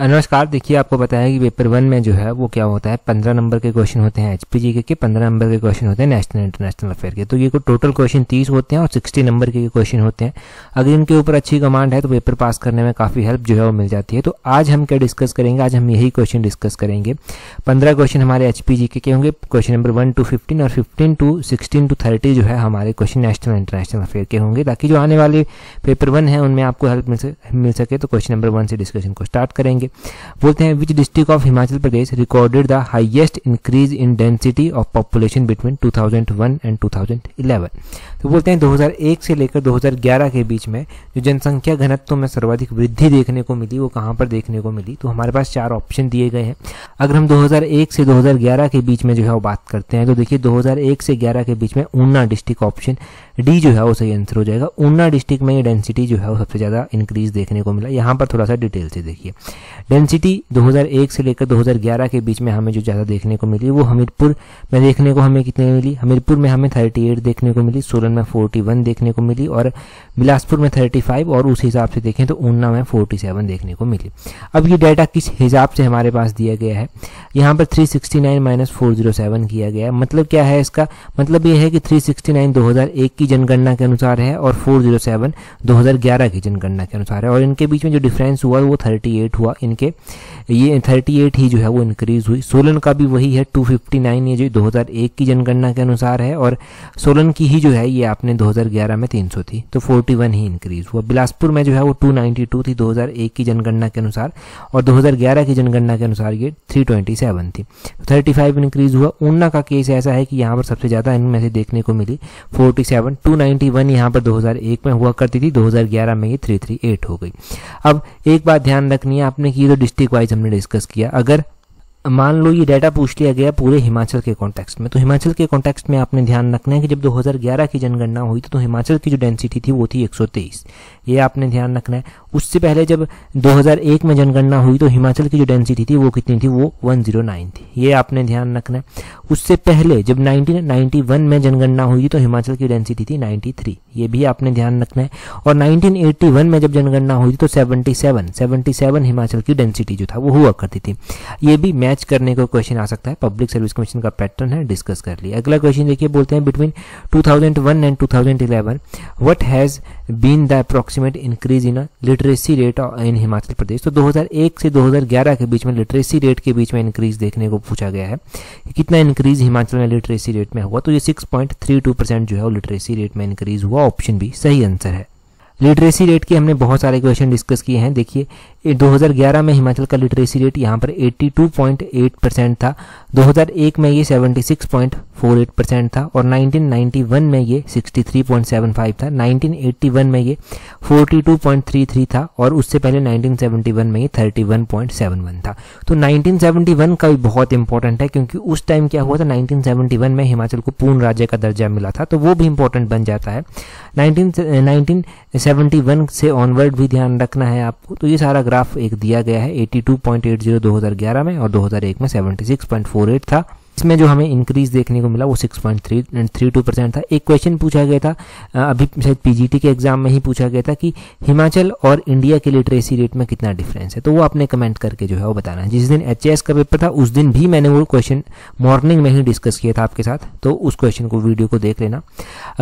नमस्कार देखिए आपको बताया कि पेपर वन में जो है वो क्या होता है पंद्रह नंबर के क्वेश्चन होते हैं एचपीजी के, के पंद्रह नंबर के क्वेश्चन होते हैं नेशनल इंटरनेशनल अफेयर के तो ये को टोटल क्वेश्चन तीस होते हैं और सिक्सटी नंबर के क्वेश्चन होते हैं अगर इनके ऊपर अच्छी कमांड है तो पेपर पास करने में काफ़ी हेल्प जो है वो मिल जाती है तो आज हम क्या डिस्कस करेंगे आज हम यही क्वेश्चन डिस्कस करेंगे पंद्रह क्वेश्चन हमारे एचपी जी के होंगे question number one to fifteen और fifteen to sixteen to thirty जो है हमारे क्वेश्चन नेशनल इंटरनेशनल अफेयर के होंगे ताकि जो आने वाले पेपर वन है उनमें आपको हेल्प मिल सके तो क्वेश्चन नंबर वन से डिस्कशन को स्टार्ट करेंगे बोलते हैं which district of Himachal Pradesh recorded the highest increase in density of population between 2001 and 2011 तो बोलते हैं 2001 से लेकर 2011 के बीच में जो जनसंख्या घनत्व में सर्वाधिक वृद्धि देखने को मिली वो कहाँ पर देखने को मिली तो हमारे पास चार ऑप्शन दिए गए हैं अगर हम दो से दो के बीच में जो है वो बात करते हैं तो देखिए दो से ग्यारह के बीच में ऊना डिस्ट्रिक्ट ऑप्शन डी जो है वो सही आंसर हो जाएगा ऊना डिस्ट्रिक्ट में ये डेंसिटी जो है वो सबसे ज़्यादा इंक्रीज देखने को मिला यहाँ पर थोड़ा सा डिटेल से देखिए डेंसिटी 2001 से लेकर 2011 के बीच में हमें जो ज़्यादा देखने को मिली वो हमीरपुर में देखने को हमें कितने मिली हमीरपुर में हमें 38 देखने को मिली सोलन में 41 देखने को मिली और बिलासपुर में 35 और उस हिसाब से देखें तो ऊना में 47 देखने को मिली अब ये डाटा किस हिसाब से हमारे पास दिया गया है यहाँ पर थ्री सिक्सटी किया गया मतलब क्या है इसका मतलब ये है कि थ्री सिक्सटी की जनगणना के अनुसार है और फोर 2011 की जनगणना के अनुसार है और इनके बीच में जो डिफरेंस हुआ वो 38 हुआ इनके ये 38 ही जो है वो इंक्रीज हुई सोलन का भी वही है 259 ये जो 2001 की जनगणना के अनुसार है और सोलन की ही जो है ये आपने 2011 में 300 थी तो 41 ही इंक्रीज हुआ बिलासपुर में जो है वो 292 थी 2001 की जनगणना के अनुसार और 2011 की जनगणना के अनुसार ये 327 थी 35 इंक्रीज हुआ ऊना का केस ऐसा है कि यहाँ पर सबसे ज़्यादा इनमें से देखने को मिली 47 291 यहाँ पर 2001 में हुआ करती थी 2011 में ये 338 हो गई अब एक बात ध्यान रखनी है आपने की तो डिस्ट्रिक्ट वाइज हमने डिस्कस किया अगर मान लो ये डाटा पूछ लिया गया पूरे हिमाचल के कॉन्टेक्स्ट में तो हिमाचल के कॉन्टेक्स्ट में आपने ध्यान रखना है कि जब 2011 की जनगणना हुई थी तो, तो हिमाचल की जो डेंसिटी थी वो थी 123 ये आपने ध्यान रखना है उससे पहले जब 2001 में जनगणना हुई तो हिमाचल की जो डेंसिटी थी वो कितनी थी वो 109 थी ये आपने ध्यान रखना है उससे पहले जब 1991 में जनगणना हुई तो हिमाचल की डेंसिटी थी 93 ये भी आपने ध्यान रखना है और 1981 में जब जनगणना हुई तो 77 77 हिमाचल की डेंसिटी जो था वो हुआ करती थी ये भी मैच करने का क्वेश्चन आ सकता है पब्लिक सर्विस कमीशन का पैटर्न है डिस्कस कर लिया अगला क्वेश्चन देखिए बोलते हैं between two and two thousand eleven has been the approximate increase in literacy rate in Himachal Pradesh तो 2001 से 2011 के बीच में लिटरेसी रेट के बीच में इंक्रीज देखने को पूछा गया है कि कितना इंक्रीज हिमाचल में लिटरेसी रेट में हुआ तो ये 6.32 परसेंट जो है वो लिटरेसी रेट में इंक्रीज हुआ ऑप्शन भी सही आंसर है लिटरेसी रेट के हमने बहुत सारे क्वेश्चन डिस्कस किए हैं देखिए 2011 में हिमाचल का लिटरेसी रेट यहाँ पर 82.8 परसेंट था 2001 में ये 76.48 परसेंट था और 1991 में ये 63.75 था 1981 में ये 42.33 था और उससे पहले 1971 में ये 31.71 था तो 1971 का भी बहुत इंपॉर्टेंट है क्योंकि उस टाइम क्या हुआ था 1971 में हिमाचल को पूर्ण राज्य का दर्जा मिला था तो वो भी इंपॉर्टेंट बन जाता है नाइनटीन से ऑनवर्ड भी ध्यान रखना है आपको तो ये सारा ग्राफ एक दिया गया है 82.80 2011 में और 2001 में 76.48 था इसमें जो हमें इंक्रीज देखने को मिला वो six point three three two percent था एक क्वेश्चन पूछा गया था अभी शायद पीजीटी के एग्जाम में ही पूछा गया था कि हिमाचल और इंडिया के लिटरेसी रेट में कितना डिफरेंस है तो वो आपने कमेंट करके जो है वो बताना है जिस दिन एच का पेपर था उस दिन भी मैंने वो क्वेश्चन मॉर्निंग में ही डिस्कस किया था आपके साथ तो उस क्वेश्चन को वीडियो को देख लेना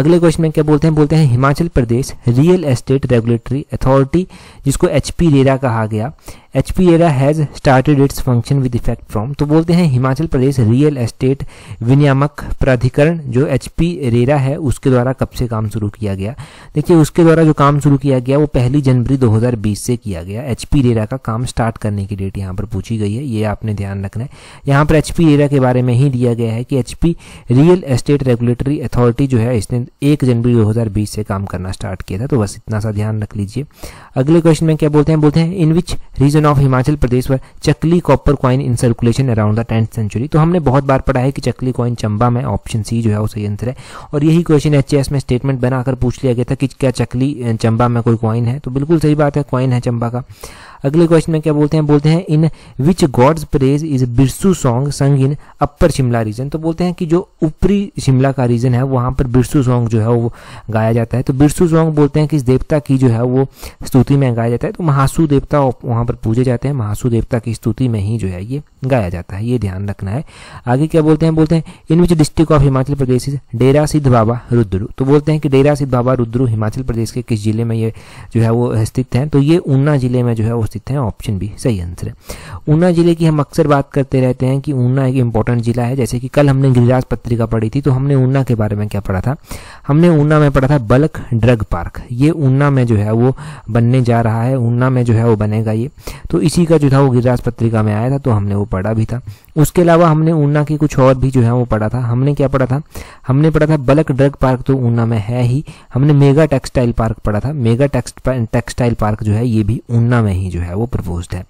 अगले क्वेश्चन में क्या बोलते हैं बोलते हैं Himachal Pradesh real estate regulatory authority जिसको एच रेरा कहा गया H P RERA has started its function with effect from तो बोलते हैं हिमाचल प्रदेश रियल स्टेट विनियामक प्राधिकरण जो एच पी रेरा है उसके द्वारा कब से काम शुरू किया गया देखिए उसके द्वारा जो काम शुरू किया गया वो पहली जनवरी 2020 से किया गया एच पी रेरा का काम स्टार्ट करने की डेट यहाँ पर पूछी गई है ये आपने ध्यान रखना है यहाँ पर एच पी रेरा के बारे में ही दिया गया है कि H P real estate regulatory authority जो है इसने एक जनवरी दो से काम करना स्टार्ट किया था तो बस इतना सा ध्यान रख लीजिए अगले क्वेश्चन में क्या बोलते हैं बोलते हैं in which region of Himachal Pradesh पर Chakli copper coin in circulation around the tenth century तो हमने बहुत बार बार पढ़ा है कि चकली कॉइन चंबा में ऑप्शन सी जो है वो सही आंसर है और यही क्वेश्चन एच में स्टेटमेंट बनाकर पूछ लिया गया था कि क्या चकली चंबा में कोई कॉइन है तो बिल्कुल सही बात है कॉइन है चंबा का अगले क्वेश्चन में क्या बोलते हैं बोलते हैं in which gods praise is Birsu song sung in upper Shimla reason तो बोलते हैं कि जो ऊपरी शिमला का रीजन है वहां पर बिरसू सॉन्ग जो है वो गाया जाता है तो बिरसू सॉन्ग बोलते हैं कि इस देवता की जो है वो स्तुति में गाया जाता है तो महासु देवता वहां पर पूजे जाते हैं महासु देवता की स्तुति में ही जो है ये गाया जाता है ये ध्यान रखना है आगे क्या बोलते हैं बोलते हैं in which district of Himachal Pradesh is Dera Siddh Baba रुद्रू तो बोलते हैं कि डेरा सिद्ध बाबा रुद्रू हिमाचल प्रदेश के किस जिले में ये जो है वो स्थित है तो ये ऊना जिले में जो है वो अवस्थित है ऑप्शन भी सही आंसर है ऊना जिले की हम अक्सर बात करते रहते हैं कि ऊना एक इंपॉर्टेंट जिला है जैसे कि कल हमने गिरिराज पत्रिका पढ़ी थी तो हमने ऊना के बारे में क्या पढ़ा था हमने ऊना में पढ़ा था बल्क ड्रग पार्क ये ऊना में जो है वो बनने जा रहा है ऊना में जो है वो बनेगा ये तो इसी का जो था वो गिरिराज पत्रिका में आया था तो हमने वो पढ़ा भी था उसके अलावा हमने ऊना की कुछ और भी जो है वो पढ़ा था हमने क्या पढ़ा था हमने पढ़ा था बल्क ड्रग पार्क तो ऊना में है ही हमने मेगा टेक्सटाइल पार्क पढ़ा था मेगा टेक्सटाइल पार्क जो है ये भी ऊना में ही जो है वो प्रपोज है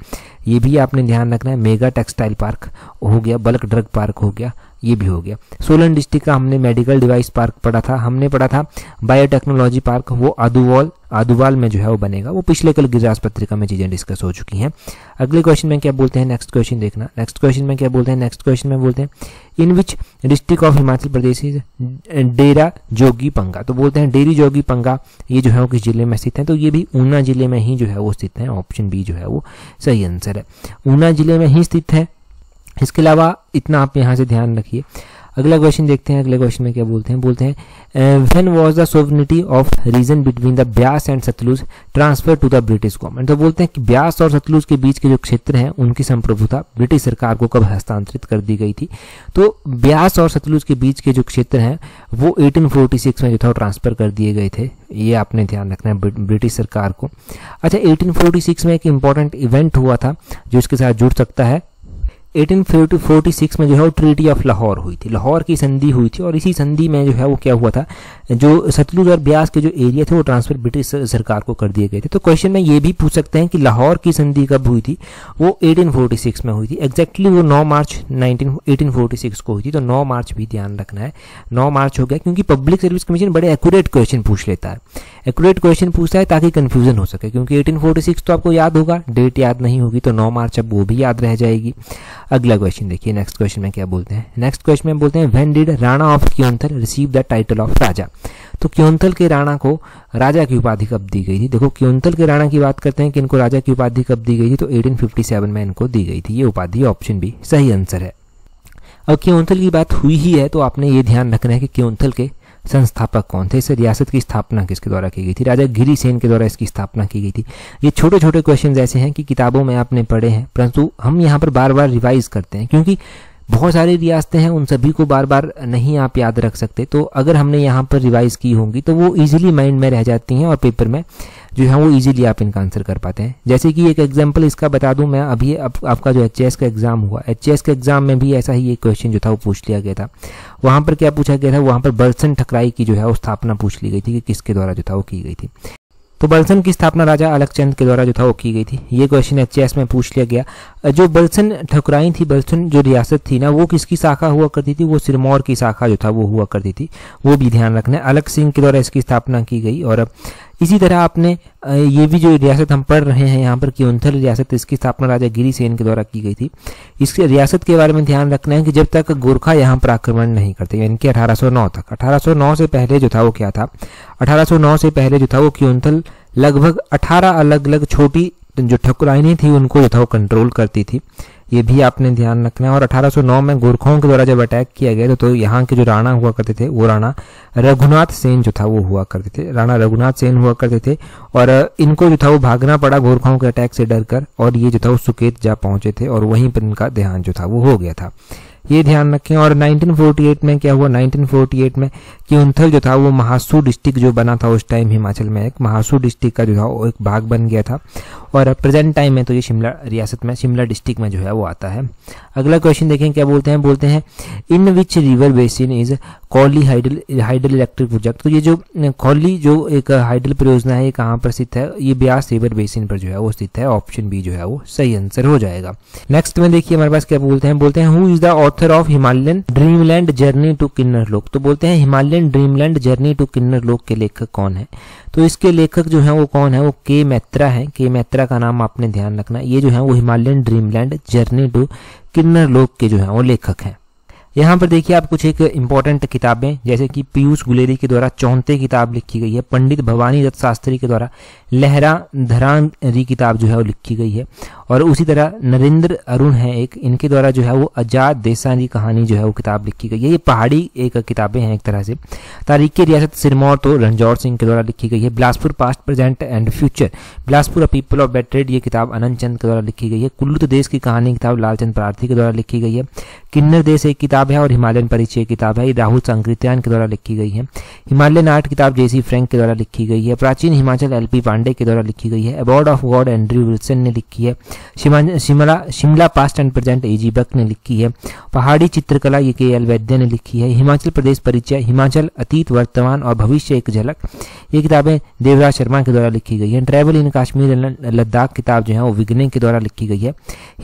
ये भी आपने ध्यान रखना है मेगा टेक्सटाइल पार्क हो गया बल्क ड्रग पार्क हो गया ये भी हो गया सोलन डिस्ट्रिक्ट का हमने मेडिकल डिवाइस पार्क पढ़ा था हमने पढ़ा था बायोटेक्नोलॉजी पार्क वो आदुवाल आदुवाल में जो है वो बनेगा वो पिछले कल गिरदास पत्रिका में चीज़ें डिस्कस हो चुकी हैं अगले क्वेश्चन में क्या बोलते हैं नेक्स्ट क्वेश्चन देखना नेक्स्ट क्वेश्चन में क्या बोलते हैं नेक्स्ट क्वेश्चन में बोलते हैं in which district of Himachal Pradesh is Dera Jogi Panga तो बोलते हैं डेरी जोगी पंगा ये जो है वो किस जिले में स्थित है तो ये भी ऊना जिले में ही जो है वो स्थित है ऑप्शन बी जो है वो सही आंसर है ऊना जिले में ही स्थित है इसके अलावा इतना आप यहाँ से ध्यान रखिए अगला क्वेश्चन देखते हैं अगले क्वेश्चन में क्या बोलते हैं बोलते हैं when was the sovereignty of region between the Beas and Sutlej transfer to the British government तो बोलते हैं कि ब्यास और सतलुज के बीच के जो क्षेत्र हैं उनकी संप्रभुता ब्रिटिश सरकार को कब हस्तांतरित कर दी गई थी तो ब्यास और सतलुज के बीच के जो क्षेत्र हैं वो एटीन में जो था ट्रांसफर कर दिए गए थे ये आपने ध्यान रखना है ब्रिटिश सरकार को अच्छा एटीन में एक इम्पॉर्टेंट इवेंट हुआ था जो इसके साथ जुड़ सकता है 1846 में जो है वो ट्रीटी ऑफ लाहौर हुई थी लाहौर की संधि हुई थी और इसी संधि में जो है वो क्या हुआ था जो सतलुज और ब्यास के जो एरिया थे वो ट्रांसफर ब्रिटिश सरकार को कर दिए गए थे तो क्वेश्चन में ये भी पूछ सकते हैं कि लाहौर की संधि कब हुई थी वो 1846 में हुई थी एग्जैक्टली वो 9 मार्च 19 1846 को हुई थी तो 9 मार्च भी ध्यान रखना है 9 मार्च हो गया क्योंकि पब्लिक सर्विस कमीशन बड़े एक्यूरेट क्वेश्चन पूछ लेता है एक्यूरेट क्वेश्चन पूछता है ताकि कन्फ्यूजन हो सके क्योंकि एटीन तो आपको याद होगा डेट याद नहीं होगी तो नौ मार्च अब वो भी याद रह जाएगी अगला क्वेश्चन देखिए नेक्स्ट क्वेश्चन में क्या बोलते हैं नेक्स्ट क्वेश्चन में बोलते हैं when did Rana of Keonthal receive the title of Raja तो क्योंथल के राणा को राजा की उपाधि कब दी गई थी देखो क्योंथल के राणा की बात करते हैं कि इनको राजा की उपाधि कब दी गई थी तो एटीन में इनको दी गई थी ये उपाधि ऑप्शन भी सही आंसर है अब क्योंथल की बात हुई ही है तो आपने ये ध्यान रखना है कि क्योंथल के संस्थापक कौन थे इस रियासत की स्थापना किसके द्वारा की गई थी राजा गिरी सेन के द्वारा इसकी स्थापना की गई थी ये छोटे छोटे क्वेश्चन ऐसे हैं कि किताबों में आपने पढ़े हैं परंतु हम यहाँ पर बार बार रिवाइज करते हैं क्योंकि बहुत सारी रियासतें हैं उन सभी को बार बार नहीं आप याद रख सकते तो अगर हमने यहाँ पर रिवाइज की होंगी तो वो इजीली माइंड में रह जाती हैं और पेपर में जो है वो इजीली आप इनका आंसर कर पाते हैं जैसे कि एक एग्जाम्पल इसका बता दूं मैं अभी आप, आपका जो एच का एग्जाम हुआ एच के एग्जाम में भी ऐसा ही एक क्वेश्चन जो था वो पूछ लिया गया था वहां पर क्या पूछा गया था वहां पर बर्सन ठकराई की जो है वो स्थापना पूछ ली गई थी कि किसके द्वारा जो था वो की गई थी तो बल्सन की स्थापना राजा अलगचंद के द्वारा जो था वो की गई थी ये क्वेश्चन एच में पूछ लिया गया जो बल्सन ठकुराई थी बल्सन जो रियासत थी ना वो किसकी शाखा हुआ करती थी वो सिरमौर की शाखा जो था वो हुआ करती थी वो भी ध्यान रखना अलग सिंह के द्वारा इसकी स्थापना की गई और इसी तरह आपने ये भी जो रियासत हम पढ़ रहे हैं यहाँ पर कि उन्थल रियासत इसकी स्थापना राजा गिरी सेन के द्वारा की गई थी इसके रियासत के बारे में ध्यान रखना है कि जब तक गोरखा यहाँ पर आक्रमण नहीं करते यानी कि 1809 तक 1809 से पहले जो था वो क्या था 1809 से पहले जो था वो क्योंथल लगभग 18 अलग अलग छोटी जो ठकुराइने थी उनको जो था वो कंट्रोल करती थी ये भी आपने ध्यान रखना है और 1809 में गोरखों के द्वारा जब अटैक किया गया तो, तो यहाँ के जो राणा हुआ करते थे वो राणा रघुनाथ सेन जो था वो हुआ करते थे राणा रघुनाथ सेन हुआ करते थे और इनको जो था वो भागना पड़ा गोरखों के अटैक से कर और ये जो था वो सुकेत जा पहुंचे थे और वहीं पर इनका ध्यान जो था वो हो गया था ये ध्यान रखें और 1948 में क्या हुआ 1948 में कि जो था वो महासू डिस्ट्रिक्ट जो बना था उस टाइम हिमाचल में एक महासू डिस्ट्रिक्ट का जो था वो एक भाग बन गया था और प्रेजेंट टाइम में तो ये शिमला रियासत में शिमला डिस्ट्रिक्ट में जो है वो आता है अगला क्वेश्चन देखें क्या बोलते हैं बोलते हैं in which river basin is Kauli hydel hydel electric project तो ये जो कॉली जो एक हाइडल परियोजना है ये कहाँ पर स्थित है ये ब्यास रिवर बेसिन पर जो है वो स्थित है ऑप्शन बी जो है वो सही आंसर हो जाएगा नेक्स्ट में देखिए हमारे पास क्या बोलते हैं बोलते हैं who is the author of Himalayan dreamland journey to Kinnar Lok तो बोलते हैं Himalaya Indian dreamland journey to Kinnar Lok के लेखक कौन है तो इसके लेखक जो है वो कौन है वो के मैत्रा है के मैत्रा का नाम आपने ध्यान रखना ये जो है वो Himalayan dreamland journey to Kinnar Lok के जो है वो लेखक हैं यहाँ पर देखिए आप कुछ एक इम्पॉर्टेंट किताबें जैसे कि पीयूष गुलेरी के द्वारा चौंते किताब लिखी गई है पंडित भवानी दत्त शास्त्री के द्वारा लहरा धरान री किताब जो है वो लिखी गई है और उसी तरह नरेंद्र अरुण है एक इनके द्वारा जो है वो आजाद देसानी कहानी जो है वो किताब लिखी गई है ये पहाड़ी एक किताबें हैं एक तरह से तारीख रियासत सिरमौर तो रणजौर सिंह के द्वारा लिखी गई है Bilaspur past present and future Bilaspur a people of betrayed ये किताब अनंत चंद के द्वारा लिखी गई है कुल्लू देश की कहानी किताब लालचंद प्रार्थी के द्वारा लिखी गई है किन्नर देश एक किताब है और हिमालयन परिचय किताब है ये राहुल संक्रित्यान के द्वारा लिखी गई है हिमालयन आर्ट किताब जेसी फ्रेंक के द्वारा लिखी गई है प्राचीन हिमाचल एलपी पांडे के द्वारा लिखी गई है award of god Andrew Wilson ने लिखी है Shimla Shimla past and present A G Buck ने लिखी है पहाड़ी चित्रकला ये के एल वैद्य ने लिखी है हिमाचल प्रदेश परिचय हिमाचल अतीत वर्तमान और भविष्य एक झलक ये किताबें देवराज शर्मा के द्वारा लिखी गई है ट्रेवल इन कश्मीर लद्दाख किताब जो है वो विग्ने के द्वारा लिखी गई है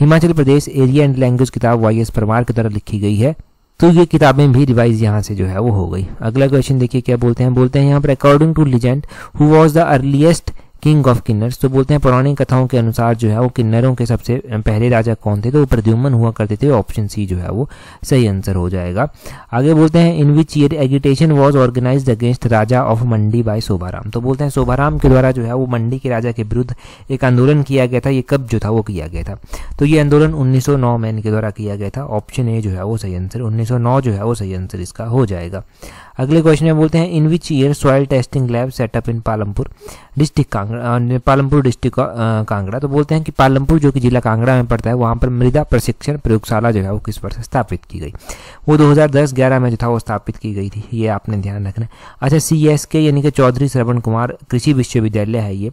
Himachal Pradesh area and language किताब वाई एस परमार के द्वारा लिखी गई है तो ये किताबें भी रिवाइज यहाँ से जो है वो हो गई अगला क्वेश्चन देखिए क्या बोलते हैं बोलते हैं यहाँ पर according to legend who was the earliest king of Kinnars तो बोलते हैं पौराणिक कथाओं के अनुसार जो है वो किन्नरों के सबसे पहले राजा कौन थे तो वो प्रद्युमन हुआ करते थे ऑप्शन सी जो है वो सही आंसर हो जाएगा आगे बोलते हैं in which year agitation was organise against Raja of Mandi by Shobharam तो बोलते हैं शोभाराम के द्वारा जो है वो मंडी के राजा के विरुद्ध एक आंदोलन किया गया था ये कब जो था वो किया गया था तो ये आंदोलन नौ में इनके द्वारा किया गया था ऑप्शन ए जो है वो सही आंसर नौ जो है वो सही आंसर इसका हो जाएगा अगले क्वेश्चन में बोलते हैं in which year soil testing lab setup in Palampur district Kangra Palampur district Kangra तो बोलते हैं कि पालमपुर जो कि जिला कांगड़ा में पड़ता है वहाँ पर मृदा प्रशिक्षण प्रयोगशाला जो है वो किस वर्ष स्थापित की गई वो 2010-11 में जो था वो स्थापित की गई थी ये आपने ध्यान रखना अच्छा सी यानी कि चौधरी श्रवण कुमार कृषि विश्वविद्यालय है ये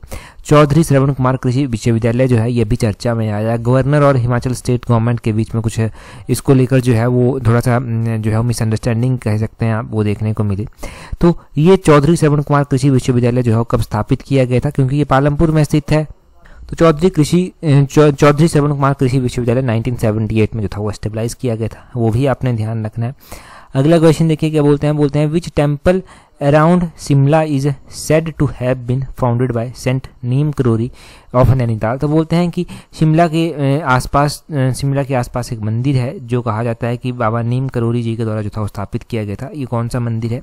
चौधरी श्रवण कुमार कृषि विश्वविद्यालय जो है ये भी चर्चा में आया गवर्नर और हिमाचल स्टेट गवर्नमेंट के बीच में कुछ इसको लेकर जो है वो थोड़ा सा जो है मिसअंडरस्टैंडिंग कह सकते हैं आप वो देखने को मिली तो ये चौधरी श्रवण कुमार कृषि विश्वविद्यालय जो है कब स्थापित किया गया था क्योंकि ये पालमपुर में स्थित है तो चौधरी कृषि चौधरी श्रवण कुमार कृषि विश्वविद्यालय नाइनटीन में जो था वो स्टेबलाइज किया गया था वो भी आपने ध्यान रखना है अगला क्वेश्चन देखिए क्या बोलते हैं बोलते हैं which temple around Shimla is said to have been founded by saint Neem Karori of Nainital तो बोलते हैं कि शिमला के आसपास शिमला के आसपास एक मंदिर है जो कहा जाता है कि बाबा नीम करोरी जी के द्वारा जो था स्थापित किया गया था ये कौन सा मंदिर है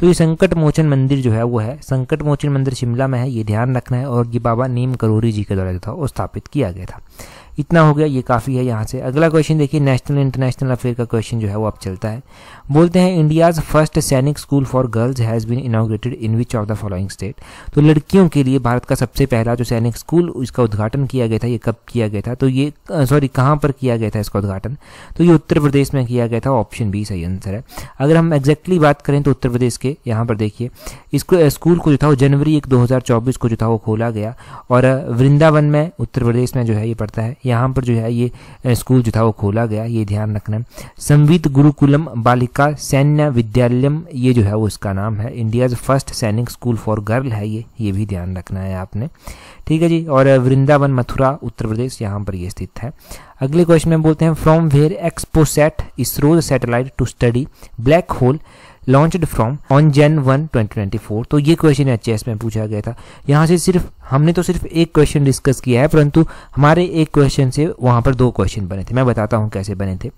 तो ये संकट मोचन मंदिर जो है वो है संकट मोचन मंदिर शिमला में है ये ध्यान रखना है और ये बाबा नीम करोरी जी के द्वारा जो था स्थापित किया गया था इतना हो गया ये काफ़ी है यहाँ से अगला क्वेश्चन देखिए नेशनल इंटरनेशनल अफेयर का क्वेश्चन जो है वो अब चलता है बोलते हैं India's first Sainik school for girls has been inaugurated in which of the following state तो लड़कियों के लिए भारत का सबसे पहला जो सैनिक स्कूल इसका उद्घाटन किया गया था ये कब किया गया था तो ये सॉरी कहाँ पर किया गया था इसका उद्घाटन तो ये उत्तर प्रदेश में किया गया था ऑप्शन बी सही आंसर है अगर हम एग्जैक्टली बात करें तो उत्तर प्रदेश के यहाँ पर देखिए इसको स्कूल को जो था वो जनवरी एक दो को जो था वो खोला गया और वृंदावन में उत्तर प्रदेश में जो है ये पड़ता है यहाँ पर जो है ये स्कूल जो था वो खोला गया ये ध्यान रखना संवित गुरुकुलम बालिका सैन्य विद्यालयम ये जो है वो इसका नाम है India's first Sainik school for girl है ये ये भी ध्यान रखना है आपने ठीक है जी और वृंदावन मथुरा उत्तर प्रदेश यहाँ पर ये स्थित है अगले क्वेश्चन में बोलते हैं from where XPoSat ISRO's satellite to study black hole launched from on Jan one twenty तो ये क्वेश्चन एच में पूछा गया था यहाँ से सिर्फ हमने तो सिर्फ एक क्वेश्चन डिस्कस किया है परंतु हमारे एक क्वेश्चन से वहाँ पर दो क्वेश्चन बने थे मैं बताता हूँ कैसे बने थे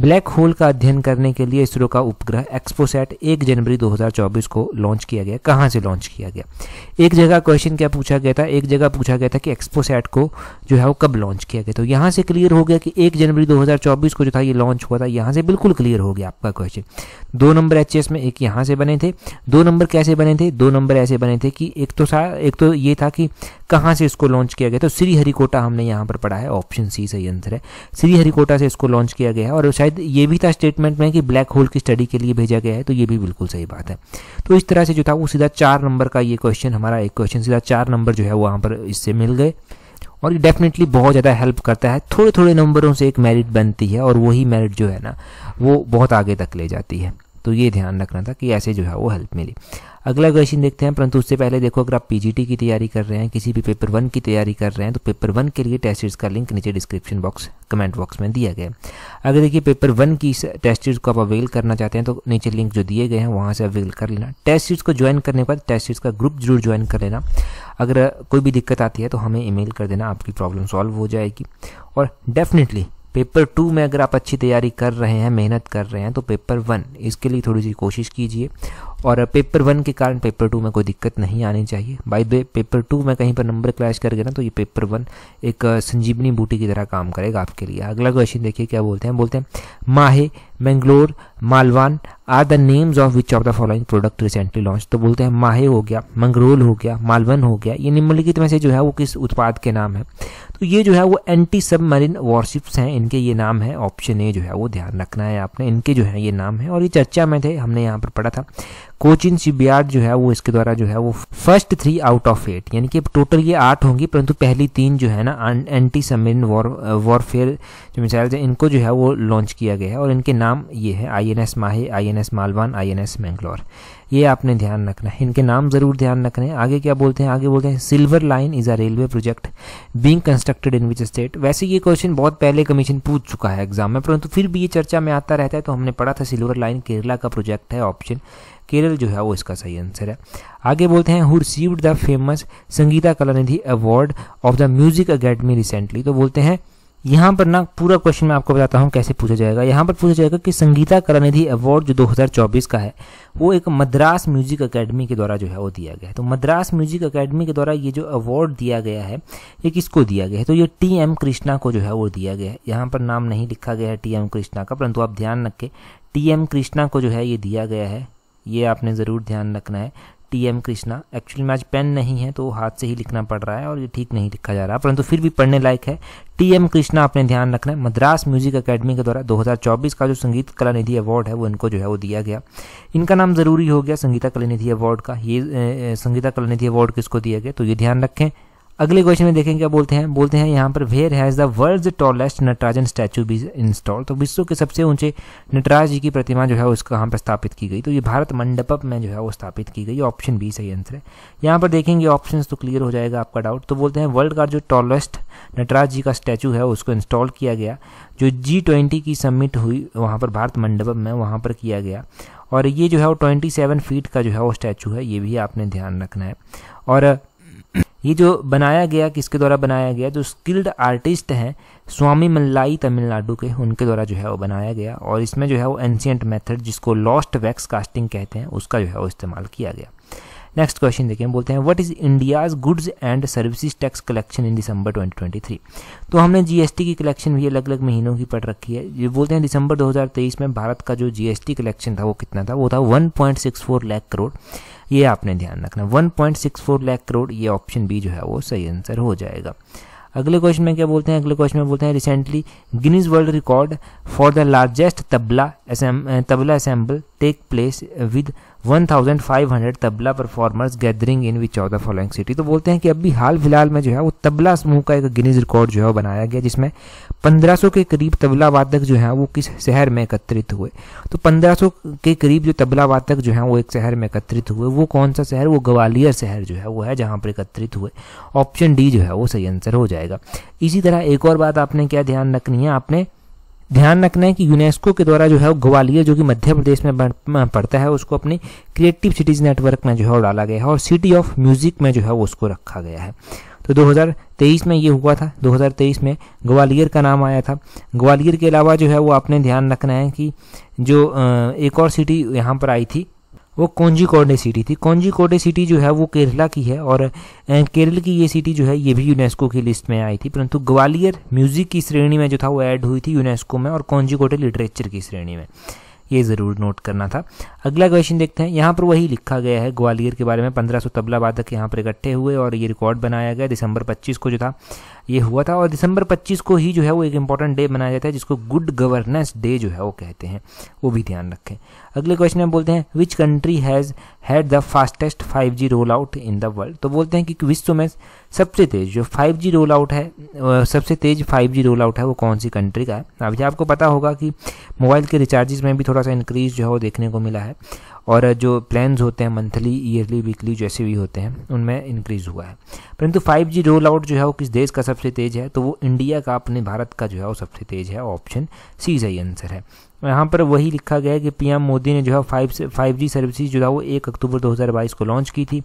ब्लैक होल का अध्ययन करने के लिए इसरो का उपग्रह एक्सपोसैट एक जनवरी 2024 को लॉन्च किया गया कहाँ से लॉन्च किया गया एक जगह क्वेश्चन क्या पूछा गया था एक जगह पूछा गया था कि एक्सपोसेट को जो है वो कब लॉन्च किया गया तो यहाँ से क्लियर हो गया कि एक जनवरी दो को जो था ये लॉन्च हुआ था यहाँ से बिल्कुल क्लियर हो गया आपका क्वेश्चन दो नंबर एच में एक यहाँ से बने थे दो नंबर कैसे बने थे दो नंबर ऐसे बने थे कि एक तो एक तो ये था कि कहाँ से इसको लॉन्च किया गया तो श्रीहरिकोटा हमने यहाँ पर पढ़ा है ऑप्शन सी सही आंसर है श्रीहरिकोटा से इसको लॉन्च किया गया है और शायद ये भी था स्टेटमेंट में कि ब्लैक होल की स्टडी के लिए भेजा गया है तो ये भी बिल्कुल सही बात है तो इस तरह से जो था वो सीधा चार नंबर का ये क्वेश्चन हमारा एक क्वेश्चन सीधा चार नंबर जो है वहाँ पर इससे मिल गए और ये डेफिनेटली बहुत ज़्यादा हेल्प करता है थोड़े थोड़े नंबरों से एक मेरिट बनती है और वही मेरिट जो है ना वो बहुत आगे तक ले जाती है तो ये ध्यान रखना था कि ऐसे जो है वो हेल्प मिली अगला क्वेश्चन देखते हैं परंतु उससे पहले देखो अगर आप पीजीटी की तैयारी कर रहे हैं किसी भी पेपर वन की तैयारी कर रहे हैं तो पेपर वन के लिए टेस्ट सीरीज का लिंक नीचे डिस्क्रिप्शन बॉक्स कमेंट बॉक्स में दिया गया है अगर देखिए पेपर वन की टेस्ट सीरीज को आप अवेल करना चाहते हैं तो नीचे लिंक जो दिए गए हैं वहाँ से अवेल कर लेना टेस्ट सीरीज को ज्वाइन करने के बाद टेस्ट सीरीज का ग्रुप जरूर ज्वाइन कर लेना अगर कोई भी दिक्कत आती है तो हमें ईमेल कर देना आपकी प्रॉब्लम सॉल्व हो जाएगी और डेफिनेटली पेपर टू में अगर आप अच्छी तैयारी कर रहे हैं मेहनत कर रहे हैं तो पेपर वन इसके लिए थोड़ी सी कोशिश कीजिए और पेपर वन के कारण पेपर टू में कोई दिक्कत नहीं आनी चाहिए बाई द पेपर टू में कहीं पर नंबर क्लैश कर गए ना तो ये पेपर वन एक संजीवनी बूटी की तरह काम करेगा आपके लिए अगला क्वेश्चन देखिए क्या बोलते हैं बोलते हैं Mahe Mangalore Malvan are the names of which of the following product recently launch तो बोलते हैं माहे हो गया मंगरोल हो गया मालवन हो गया ये निम्नलिखित में से जो है वो किस उत्पाद के नाम है तो ये जो है वो एंटी सबमरीन वॉरशिप्स हैं इनके ये नाम है ऑप्शन ए जो है वो ध्यान रखना है आपने इनके जो है ये नाम है और ये चर्चा में थे हमने यहाँ पर पढ़ा था कोचिन सीबीआर जो है वो इसके द्वारा जो है वो first three out of eight यानी कि टोटल ये आठ होंगी परंतु पहली तीन जो है ना एंटी सबमरीन वॉरफेयर जो मिसाइल है इनको जो है वो लॉन्च किया गया है और इनके नाम ये है आई N S Mahe I N S Malvan I N S Mangalore ये आपने ध्यान रखना है इनके नाम जरूर ध्यान रखने आगे क्या बोलते हैं आगे बोलते हैं silver line is a railway project being constructed in which state वैसे ये क्वेश्चन बहुत पहले कमीशन पूछ चुका है एग्जाम में परंतु फिर भी ये चर्चा में आता रहता है तो हमने पढ़ा था सिल्वर लाइन केरला का प्रोजेक्ट है ऑप्शन केरल जो है वो इसका सही आंसर है आगे बोलते हैं who received the famous Sangita Kalanidhi award of the music academy recently तो बोलते हैं यहाँ पर ना पूरा क्वेश्चन मैं आपको बताता हूँ कैसे पूछा जाएगा यहाँ पर पूछा जाएगा कि संगीता करानिधि अवार्ड जो 2024 का है वो एक मद्रास म्यूजिक एकेडमी के द्वारा जो है वो दिया गया है तो मद्रास म्यूजिक एकेडमी के द्वारा ये जो अवार्ड दिया गया है ये किसको दिया गया है तो ये टी एम कृष्णा को जो है वो दिया गया है यहाँ पर नाम नहीं लिखा गया है टी एम कृष्णा का परंतु आप ध्यान रखें टी एम कृष्णा को जो है ये दिया गया है ये आपने ज़रूर ध्यान रखना है टी एम कृष्णा एक्चुअली में आज पेन नहीं है तो हाथ से ही लिखना पड़ रहा है और ये ठीक नहीं लिखा जा रहा परंतु फिर भी पढ़ने लायक है टी एम कृष्णा अपने ध्यान रखना है मद्रास म्यूजिक अकेडमी के द्वारा 2024 का जो संगीत कला निधि अवार्ड है वो इनको जो है वो दिया गया इनका नाम ज़रूरी हो गया संगीता कला निधि अवार्ड का ये संगीता कला निधि अवार्ड किसको दिया गया तो ये ध्यान रखें अगले क्वेश्चन में देखें क्या बोलते हैं बोलते हैं यहाँ पर where has the world tallest Natarajan statue भी इंस्टॉल तो विश्व के सबसे ऊंचे नटराज जी की प्रतिमा जो है उसका यहाँ पर स्थापित की गई तो ये भारत मंडपम में जो है वो स्थापित की गई ऑप्शन बी सही आंसर है यहाँ पर देखेंगे ऑप्शन तो क्लियर हो जाएगा आपका डाउट तो बोलते हैं वर्ल्ड का जो टॉलेस्ट नटराज जी का स्टैचू है उसको इंस्टॉल किया गया जो जी ट्वेंटी की समिट हुई वहाँ पर भारत मंडपम में वहाँ पर किया गया और ये जो है वो ट्वेंटी सेवन फीट का जो है वो स्टैचू है ये भी आपने ध्यान रखना है और ये जो बनाया गया किसके द्वारा बनाया गया जो स्किल्ड आर्टिस्ट हैं स्वामी मल्लाई तमिलनाडु के उनके द्वारा जो है वो बनाया गया और इसमें जो है वो एंशियंट मेथड जिसको लॉस्ट वैक्स कास्टिंग कहते हैं उसका जो है वो इस्तेमाल किया गया नेक्स्ट क्वेश्चन देखिए हम बोलते हैं what is India's goods and services tax collection in December 2023 तो हमने जीएसटी की कलेक्शन भी अलग अलग महीनों की पढ़ रखी है ये बोलते हैं दिसंबर 2023 में भारत का जो जीएसटी कलेक्शन था वो कितना था वो था 1.64 लाख करोड़ ये आपने ध्यान रखना 1.64 लाख करोड़ ये ऑप्शन बी जो है वो सही आंसर हो जाएगा अगले क्वेश्चन में क्या बोलते हैं अगले क्वेश्चन में बोलते हैं recently Guinness world record for the largest tabla tabla assemble take place with 1500 tabla performers gathering in which of the following city तो बोलते हैं कि अभी हाल फिलहाल में जो है वो तबला समूह का एक गिनीज रिकॉर्ड जो है वो बनाया गया जिसमें 1500 के करीब तबला वादक जो है वो किस शहर में एकत्रित हुए तो 1500 के करीब जो तबला वादक जो है वो एक शहर में एकत्रित हुए वो कौन सा शहर वो ग्वालियर शहर जो है वो है जहाँ पर एकत्रित हुए ऑप्शन डी जो है वो सही आंसर हो जाएगा इसी तरह एक और बात आपने क्या ध्यान रखनी है आपने ध्यान रखना है कि यूनेस्को के द्वारा जो है ग्वालियर जो कि मध्य प्रदेश में पड़ता है उसको अपनी क्रिएटिव सिटीज नेटवर्क में जो है डाला गया है और सिटी ऑफ म्यूजिक में जो है वो उसको रखा गया है तो 2023 में ये हुआ था 2023 में ग्वालियर का नाम आया था ग्वालियर के अलावा जो है वो आपने ध्यान रखना है कि जो एक और सिटी यहाँ पर आई थी वो कोंजीकोडे सिटी थी कोंजीकोडे सिटी जो है वो केरला की है और केरल की ये सिटी जो है ये भी यूनेस्को की लिस्ट में आई थी परंतु ग्वालियर म्यूजिक की श्रेणी में जो था वो ऐड हुई थी यूनेस्को में और कोंजीकोडे लिटरेचर की श्रेणी में ये ज़रूर नोट करना था अगला क्वेश्चन देखते हैं यहाँ पर वही लिखा गया है ग्वालियर के बारे में पंद्रह सौ तबला वादक यहाँ पर इकट्ठे हुए और ये रिकॉर्ड बनाया गया दिसंबर पच्चीस को जो था ये हुआ था और दिसंबर पच्चीस को ही जो है वो एक इंपॉर्टेंट डे मनाया जाता है जिसको गुड गवर्नेंस डे जो है वो कहते हैं वो भी ध्यान रखें अगले क्वेश्चन में बोलते हैं which country has had the fastest 5G roll out in the world तो बोलते हैं कि विश्व में सबसे तेज जो 5G रोल आउट है सबसे तेज 5G रोल आउट है वो कौन सी कंट्री का है अभी आपको पता होगा कि मोबाइल के रिचार्जेस में भी थोड़ा सा इंक्रीज जो है वो देखने को मिला है और जो प्लान्स होते हैं मंथली ईयरली वीकली जैसे भी होते हैं उनमें इंक्रीज़ हुआ है परंतु 5G रोल आउट जो है वो किस देश का सबसे तेज है तो वो इंडिया का अपने भारत का जो है वो सबसे तेज है ऑप्शन सी सही आंसर है यहाँ पर वही लिखा गया है कि पीएम मोदी ने जो है फाइव फाइव जी सर्विसेज जो है वो एक अक्टूबर 2022 को लॉन्च की थी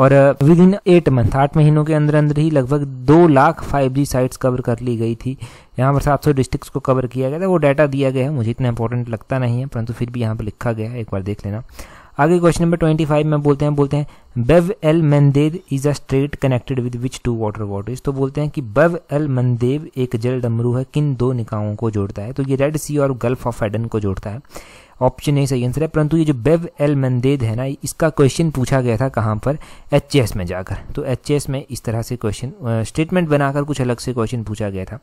और विद इन एट मंथ आठ महीनों के अंदर अंदर ही लगभग दो lakh five G sites cover कर ली गई थी यहाँ पर सात सौ डिस्ट्रिक्स को कवर किया गया था वो डाटा दिया गया है मुझे इतना इंपॉर्टेंट लगता नहीं है परंतु फिर भी यहाँ पर लिखा गया है एक बार देख लेना आगे क्वेश्चन नंबर ट्वेंटी फाइव में बोलते हैं बोलते हैं Bab el Mandeb is a strait connected with which two water bodies तो बोलते हैं कि बेव एल मंदेव एक जल डमरू है किन दो निकायों को जोड़ता है तो ये रेड सी और गल्फ ऑफ एडन को जोड़ता है ऑप्शन ए सही आंसर है परंतु ये जो बेव एल मंदेद है ना इसका क्वेश्चन पूछा गया था कहाँ पर एच में जाकर तो एच में इस तरह से क्वेश्चन स्टेटमेंट बनाकर कुछ अलग से क्वेश्चन पूछा गया था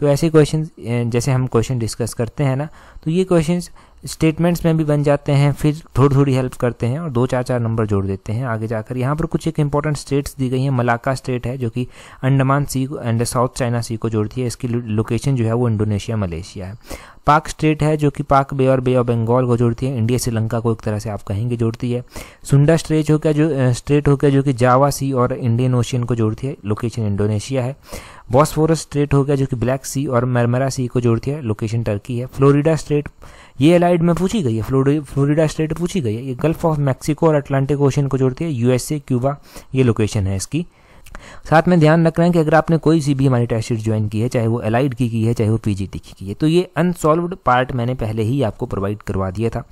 तो ऐसे क्वेश्चन जैसे हम क्वेश्चन डिस्कस करते हैं ना तो ये क्वेश्चन स्टेटमेंट्स में भी बन जाते हैं फिर थोड़ी थोड़ी हेल्प करते हैं और दो चार चार नंबर जोड़ देते हैं आगे जाकर यहाँ पर कुछ एक इंपॉर्टेंट स्टेट्स दी गई हैं मलाका स्टेट है जो कि Andaman sea and South China sea को जोड़ती है इसकी लोकेशन जो है वो इंडोनेशिया मलेशिया है पाक स्टेट है जो कि पाक बे और बे ऑफ बंगाल को जोड़ती है इंडिया श्रीलंका को एक तरह से आप कहेंगे जोड़ती है सुंडा स्ट्रेट हो गया जो स्ट्रेट हो गया जो कि जावा सी और इंडियन ओशियन को जोड़ती है लोकेशन इंडोनेशिया है बॉसफोरस स्ट्रेट हो गया जो कि ब्लैक सी और मरमरा सी को जोड़ती है लोकेशन टर्की है फ्लोरिडा स्ट्रेट ये अलाइड में पूछी गई है फ्लोरिडा स्ट्रेट पूछी गई है ये गल्फ ऑफ मैक्सिको और अटलांटिक ओशन को जोड़ती है यूएसए क्यूबा ये लोकेशन है इसकी साथ में ध्यान रख रहे हैं कि अगर आपने कोई सी भी हमारी टेस्ट शीट ज्वाइन की है चाहे वो एलाइड की की है चाहे वो पीजीटी की की है तो ये अनसॉल्व्ड पार्ट मैंने पहले ही आपको प्रोवाइड करवा दिया था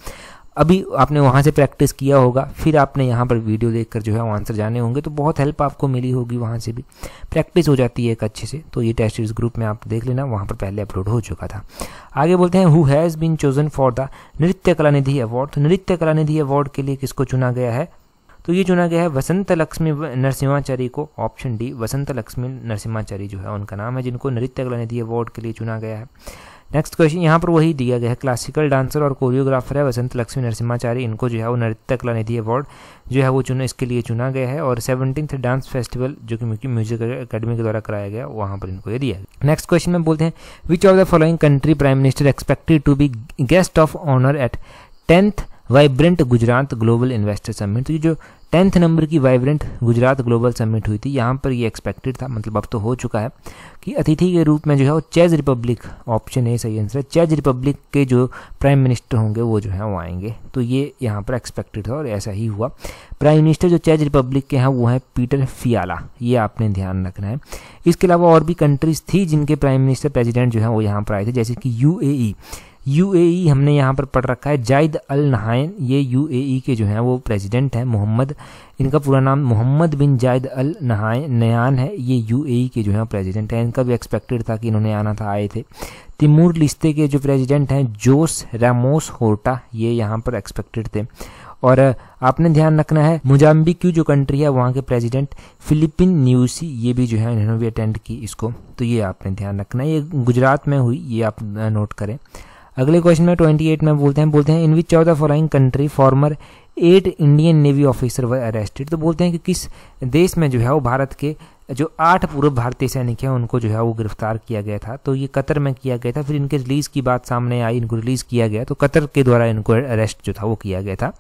अभी आपने वहाँ से प्रैक्टिस किया होगा फिर आपने यहाँ पर वीडियो देखकर जो है आंसर जाने होंगे तो बहुत हेल्प आपको मिली होगी वहाँ से भी प्रैक्टिस हो जाती है एक अच्छे से तो ये टेस्ट सीरीज ग्रुप में आप देख लेना वहाँ पर पहले अपलोड हो चुका था आगे बोलते हैं who has been chosen for the Nritya Kala Nidhi award तो नृत्य कला निधि अवार्ड के लिए किसको चुना गया है तो ये चुना गया है वसंत लक्ष्मी नरसिम्हाचारी को ऑप्शन डी वसंत लक्ष्मी नरसिम्हाचारी जो है उनका नाम है जिनको नृत्य कला निधि अवार्ड के लिए चुना गया है नेक्स्ट क्वेश्चन यहाँ पर वही दिया गया है क्लासिकल डांसर और कोरियोग्राफर है वसंत लक्ष्मी नरसिम्हाचार्य इनको जो है वो नृत्य कला निधि अवार्ड जो है वो चुना इसके लिए चुना गया है और सेवनटीन डांस फेस्टिवल जो कि म्यूजिक अकेडमी के द्वारा कराया गया वहाँ पर इनको ये दिया गया नेक्स्ट क्वेश्चन में बोलते हैं which of the following country prime minister expected to be guest of honour at tenth vibrant Gujarat global investor summit तो ये जो टेंथ नंबर की वाइब्रेंट गुजरात ग्लोबल समिट हुई थी यहाँ पर ये एक्सपेक्टेड था मतलब अब तो हो चुका है कि अतिथि के रूप में जो है वो चेज रिपब्लिक ऑप्शन है सही आंसर है चेज रिपब्लिक के जो प्राइम मिनिस्टर होंगे वो जो है वो आएंगे तो ये यहाँ पर एक्सपेक्टेड था और ऐसा ही हुआ प्राइम मिनिस्टर जो चेज रिपब्लिक के हैं वो हैं पीटर फियाला ये आपने ध्यान रखना है इसके अलावा और भी कंट्रीज थी जिनके प्राइम मिनिस्टर प्रेजिडेंट जो है वो यहाँ पर आए थे जैसे कि यू यूएई हमने यहाँ पर पढ़ रखा है जायद अल नहायन ये यूएई के जो हैं वो प्रेसिडेंट हैं मोहम्मद इनका पूरा नाम मोहम्मद बिन जायद अल नहायन नयान है ये यूएई के जो हैं प्रेसिडेंट हैं इनका भी एक्सपेक्टेड था कि इन्होंने आना था आए थे तिमूर लिस्ते के जो प्रेसिडेंट हैं जोस रामोस होटा ये यहाँ पर एक्सपेक्टेड थे और आपने ध्यान रखना है मोजाम्बिक जो कंट्री है वहाँ के प्रेसिडेंट फिलिपिन न्यूसी ये भी जो है इन्होंने भी अटेंड की इसको तो ये आपने ध्यान रखना है ये गुजरात में हुई ये आप नोट करें अगले क्वेश्चन में ट्वेंटी एट में बोलते हैं बोलते हैं in which of the following country former eight Indian navy officer were arrested तो बोलते हैं कि किस देश में जो है वो भारत के जो आठ पूर्व भारतीय सैनिक हैं उनको जो है वो गिरफ्तार किया गया था तो ये कतर में किया गया था फिर इनके रिलीज़ की बात सामने आई इनको रिलीज़ किया गया तो कतर के द्वारा इनको अरेस्ट जो था वो किया गया था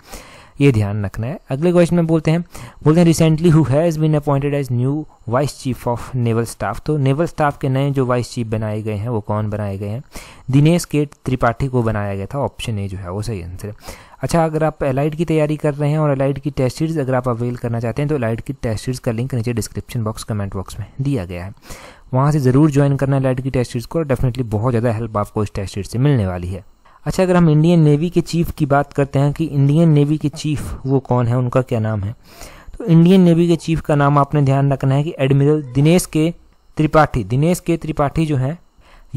ये ध्यान रखना है अगले क्वेश्चन में बोलते हैं बोलते हैं recently who has been appointed as new vice chief of naval staff तो नेवल स्टाफ के नए जो वाइस चीफ बनाए गए हैं वो कौन बनाए गए हैं दिनेश के त्रिपाठी को बनाया गया था ऑप्शन ए जो है वो सही आंसर है अच्छा अगर आप एलाइड की तैयारी कर रहे हैं और एलाइड की टेस्ट सीरीज अगर आप अवेल करना चाहते हैं तो एलाइट की टेस्ट सीरीज का लिंक नीचे डिस्क्रिप्शन बॉक्स कमेंट बॉक्स में दिया गया है वहाँ से ज़रूर ज्वाइन करना है एलाइट की टेस्ट सीरीज को और डेफिनेटली बहुत ज़्यादा हेल्प आपको इस टेस्ट सीरीज से मिलने वाली है अच्छा अगर हम इंडियन नेवी के चीफ की बात करते हैं कि इंडियन नेवी के चीफ वो कौन है उनका क्या नाम है तो इंडियन नेवी के चीफ का नाम आपने ध्यान रखना है कि एडमिरल दिनेश के त्रिपाठी दिनेश के त्रिपाठी जो हैं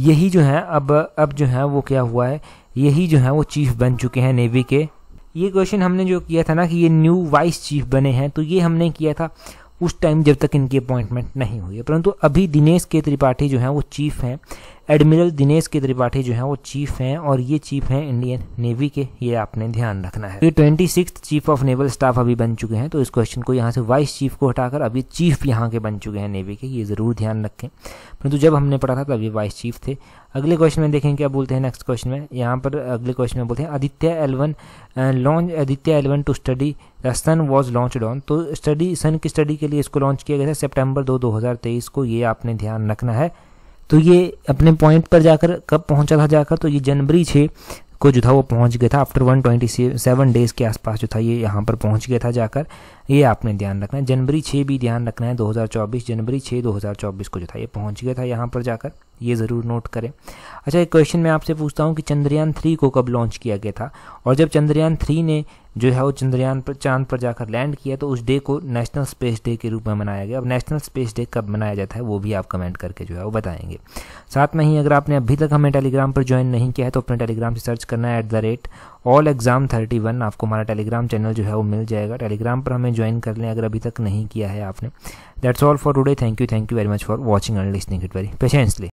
यही जो है अब अब जो है वो क्या हुआ है यही जो है वो चीफ बन चुके हैं नेवी के ये क्वेश्चन हमने जो किया था ना कि ये न्यू वाइस चीफ बने हैं तो ये हमने किया था उस टाइम जब तक इनकी अपॉइंटमेंट नहीं हुई है परंतु अभी दिनेश के त्रिपाठी जो हैं वो चीफ हैं एडमिरल दिनेश के त्रिपाठी जो है वो चीफ हैं और ये चीफ हैं इंडियन नेवी के ये आपने ध्यान रखना है तो ये twenty chief of naval staff अभी बन चुके हैं तो इस क्वेश्चन को यहाँ से वाइस चीफ को हटाकर अभी चीफ यहाँ के बन चुके हैं नेवी के ये ज़रूर ध्यान रखें परंतु जब हमने पढ़ा था तब ये वाइस चीफ थे अगले क्वेश्चन में देखें क्या बोलते हैं नेक्स्ट क्वेश्चन में यहाँ पर अगले क्वेश्चन में बोलते हैं Aditya L one launch Aditya L one to study the sun was launch on तो स्टडी सन की स्टडी के लिए इसको लॉन्च किया गया था सेप्टेम्बर दो दो को ये आपने ध्यान रखना है तो ये अपने पॉइंट पर जाकर कब पहुंचा था जाकर तो ये जनवरी छः को जो था वो पहुंच गया था आफ्टर 127 डेज के आसपास जो था ये यहाँ पर पहुंच गया था जाकर ये आपने ध्यान रखना है जनवरी छः भी ध्यान रखना है 2024 जनवरी छः 2024 को जो था ये पहुंच गया था यहाँ पर जाकर ये ज़रूर नोट करें अच्छा एक क्वेश्चन मैं आपसे पूछता हूँ कि चंद्रयान थ्री को कब लॉन्च किया गया था और जब चंद्रयान थ्री ने जो है वो चंद्रयान पर चांद पर जाकर लैंड किया तो उस डे को नेशनल स्पेस डे के रूप में मनाया गया अब नेशनल स्पेस डे कब मनाया जाता है वो भी आप कमेंट करके जो है वो बताएंगे साथ में ही अगर आपने अभी तक हमें टेलीग्राम पर ज्वाइन नहीं किया है तो अपने टेलीग्राम से सर्च करना है at the rate all exam thirty one आपको हमारा टेलीग्राम चैनल जो है वो मिल जाएगा टेलीग्राम पर हमें ज्वाइन कर लें अगर अभी तक नहीं किया है आपने that's all for today thank you thank you very much for watching and listening it very patiently